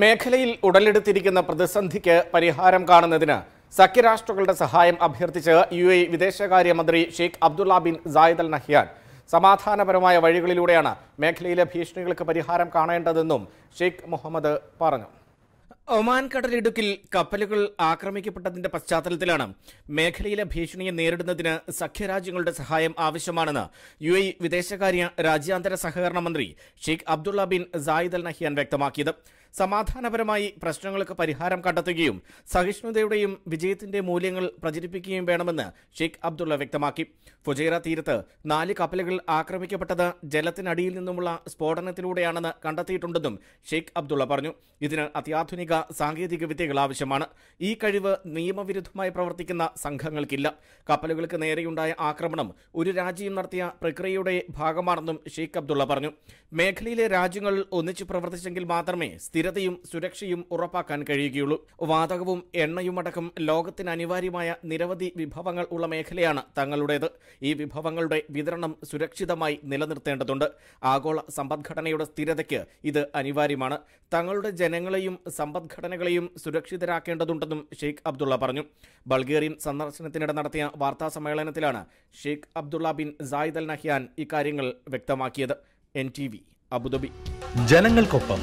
മേഖലയിൽ ഉടലെടുത്തിരിക്കുന്ന പ്രതിസന്ധിക്ക് പരിഹാരം കാണുന്നതിന് സഖ്യരാഷ്ട്രങ്ങളുടെ സഹായം അഭ്യർത്ഥിച്ച് യു എ വിദേശകാര്യമന്ത്രി Sheikh Abdullah bin Zayed Al Nahyan സമാധാനപരമായ വഴികളിലൂടെയാണ് മേഖലയിലെ ഭീഷണികൾക്ക് പരിഹാരം കാണേണ്ടതെന്നും ഷെയ്ഖ് മുഹമ്മദ് പറഞ്ഞു ഒമാൻ കടലിടുക്കിൽ കപ്പലുകൾ ആക്രമിക്കപ്പെട്ടതിന്റെ പശ്ചാത്തലത്തിലാണ് മേഖലയിലെ ഭീഷണിയെ നേരിടുന്നതിന് സഖ്യരാജ്യങ്ങളുടെ സഹായം ആവശ്യമാണെന്ന് യു എ വിദേശകാര്യ രാജ്യാന്തര സഹകരണ മന്ത്രി Sheikh Abdullah bin Zayed Al Nahyan വ്യക്തമാക്കിയത് സമാധാനപരമായി പ്രശ്നങ്ങൾക്ക് പരിഹാരം കണ്ടെത്തുകയും സഹിഷ്ണുതയുടെയും വിജയത്തിന്റെ മൂല്യങ്ങൾ പ്രചരിപ്പിക്കുകയും വേണമെന്ന് ഷെയ്ഖ് അബ്ദുള്ള വ്യക്തമാക്കി ഫുജൈറ തീരത്ത് നാല് കപ്പലുകൾ ആക്രമിക്കപ്പെട്ടത് ജലത്തിനടിയിൽ നിന്നുമുള്ള സ്ഫോടനത്തിലൂടെയാണെന്ന് കണ്ടെത്തിയിട്ടുണ്ടെന്നും ഷെയ്ഖ് അബ്ദുള്ള പറഞ്ഞു ഇതിന് അത്യാധുനിക സാങ്കേതിക വിദ്യകൾ ആവശ്യമാണ് ഈ കഴിവ് നിയമവിരുദ്ധമായി പ്രവർത്തിക്കുന്ന സംഘങ്ങൾക്കില്ല കപ്പലുകൾക്ക് നേരെയുണ്ടായ ആക്രമണം ഒരു രാജ്യം നടത്തിയ പ്രക്രിയയുടെ ഭാഗമാണെന്നും ഷെയ്ഖ് അബ്ദുള്ള പറഞ്ഞു മേഖലയിലെ രാജ്യങ്ങൾ ഒന്നിച്ചു പ്രവർത്തിച്ചെങ്കിൽ മാത്രമേ സ്ഥിരം സ്ഥിരതയും സുരക്ഷയും ഉറപ്പാക്കാൻ കഴിയുകയുള്ളൂ വാതകവും എണ്ണയുമടക്കം ലോകത്തിന് അനിവാര്യമായ നിരവധി വിഭവങ്ങൾ ഉള്ള മേഖലയാണ് തങ്ങളുടേത് ഈ വിഭവങ്ങളുടെ വിതരണം സുരക്ഷിതമായി നിലനിർത്തേണ്ടതുണ്ട് ആഗോള സമ്പദ്ഘടനയുടെ സ്ഥിരതയ്ക്ക് ഇത് അനിവാര്യമാണ് തങ്ങളുടെ ജനങ്ങളെയും സമ്പദ്ഘടനകളെയും സുരക്ഷിതരാക്കേണ്ടതുണ്ടെന്നും ഷെയ്ഖ് അബ്ദുള്ള പറഞ്ഞു ബൾഗേറിയൻ സന്ദർശനത്തിനിടെ നടത്തിയ വാർത്താ സമ്മേളനത്തിലാണ് Sheikh Abdullah bin Zayed Al Nahyan ഇക്കാര്യങ്ങൾ വ്യക്തമാക്കിയത് എൻ ടി വി അബുദാബി ജനങ്ങൾക്കൊപ്പം